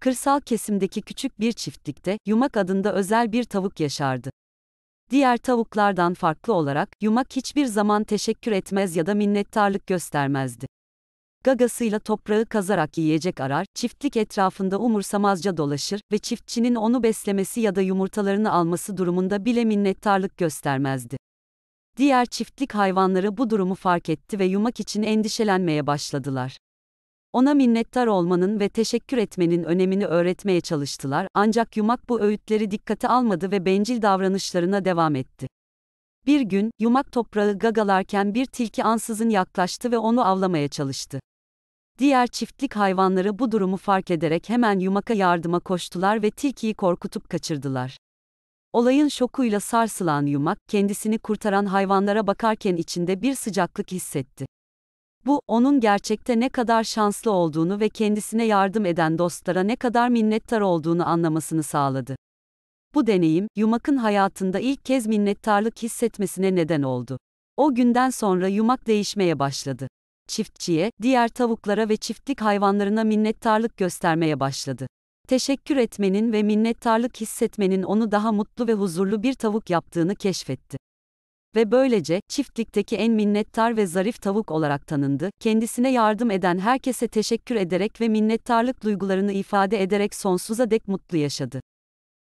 Kırsal kesimdeki küçük bir çiftlikte yumak adında özel bir tavuk yaşardı. Diğer tavuklardan farklı olarak yumak hiçbir zaman teşekkür etmez ya da minnettarlık göstermezdi. Gagasıyla toprağı kazarak yiyecek arar, çiftlik etrafında umursamazca dolaşır ve çiftçinin onu beslemesi ya da yumurtalarını alması durumunda bile minnettarlık göstermezdi. Diğer çiftlik hayvanları bu durumu fark etti ve yumak için endişelenmeye başladılar. Ona minnettar olmanın ve teşekkür etmenin önemini öğretmeye çalıştılar ancak Yumak bu öğütleri dikkate almadı ve bencil davranışlarına devam etti. Bir gün, Yumak toprağı gagalarken bir tilki ansızın yaklaştı ve onu avlamaya çalıştı. Diğer çiftlik hayvanları bu durumu fark ederek hemen Yumak'a yardıma koştular ve tilkiyi korkutup kaçırdılar. Olayın şokuyla sarsılan Yumak, kendisini kurtaran hayvanlara bakarken içinde bir sıcaklık hissetti. Bu, onun gerçekte ne kadar şanslı olduğunu ve kendisine yardım eden dostlara ne kadar minnettar olduğunu anlamasını sağladı. Bu deneyim, Yumak'ın hayatında ilk kez minnettarlık hissetmesine neden oldu. O günden sonra Yumak değişmeye başladı. Çiftçiye, diğer tavuklara ve çiftlik hayvanlarına minnettarlık göstermeye başladı. Teşekkür etmenin ve minnettarlık hissetmenin onu daha mutlu ve huzurlu bir tavuk yaptığını keşfetti. Ve böylece, çiftlikteki en minnettar ve zarif tavuk olarak tanındı, kendisine yardım eden herkese teşekkür ederek ve minnettarlık duygularını ifade ederek sonsuza dek mutlu yaşadı.